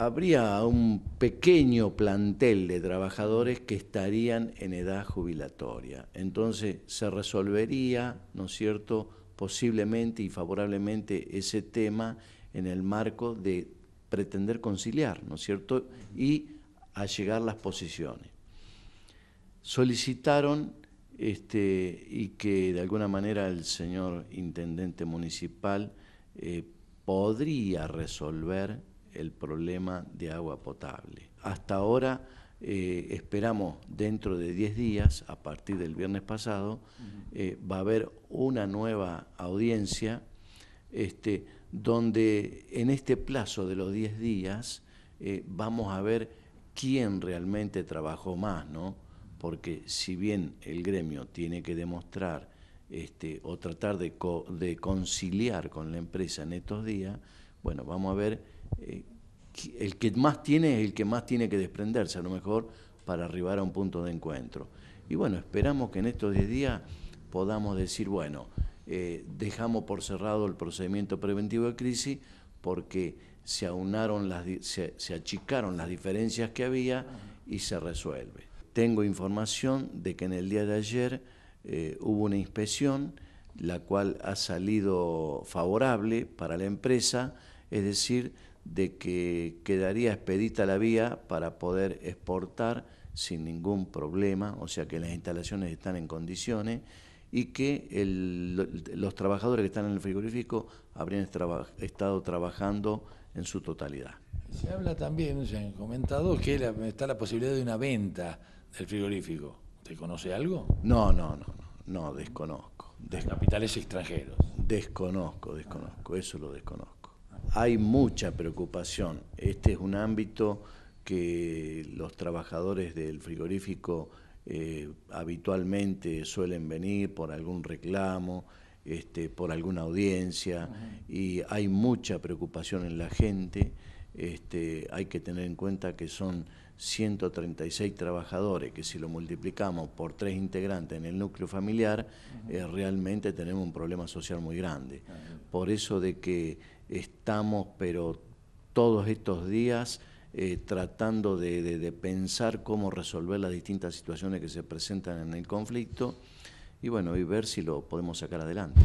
habría un pequeño plantel de trabajadores que estarían en edad jubilatoria. Entonces se resolvería, ¿no es cierto?, posiblemente y favorablemente ese tema en el marco de pretender conciliar, ¿no es cierto?, y allegar las posiciones. Solicitaron este, y que de alguna manera el señor intendente municipal eh, podría resolver el problema de agua potable. Hasta ahora eh, esperamos dentro de 10 días, a partir del viernes pasado, eh, va a haber una nueva audiencia este, donde en este plazo de los 10 días eh, vamos a ver quién realmente trabajó más, ¿no? Porque si bien el gremio tiene que demostrar este, o tratar de, de conciliar con la empresa en estos días, bueno, vamos a ver eh, el que más tiene es el que más tiene que desprenderse a lo mejor para arribar a un punto de encuentro. Y bueno, esperamos que en estos 10 días podamos decir, bueno, eh, dejamos por cerrado el procedimiento preventivo de crisis porque se aunaron las, se, achicaron las diferencias que había y se resuelve. Tengo información de que en el día de ayer eh, hubo una inspección, la cual ha salido favorable para la empresa, es decir, de que quedaría expedita la vía para poder exportar sin ningún problema, o sea que las instalaciones están en condiciones y que los trabajadores que están en el frigorífico habrían estado trabajando en su totalidad. Se habla también, se han comentado, que está la posibilidad de una venta del frigorífico. ¿Te conoce algo? No, no, no, no, desconozco. de Capitales extranjeros. Desconozco, desconozco, eso lo desconozco hay mucha preocupación. Este es un ámbito que los trabajadores del frigorífico eh, habitualmente suelen venir por algún reclamo, este, por alguna audiencia, y hay mucha preocupación en la gente. Este, hay que tener en cuenta que son 136 trabajadores, que si lo multiplicamos por tres integrantes en el núcleo familiar, eh, realmente tenemos un problema social muy grande. Por eso de que estamos, pero todos estos días, eh, tratando de, de, pensar cómo resolver las distintas situaciones que se presentan en el conflicto y bueno, y ver si lo podemos sacar adelante.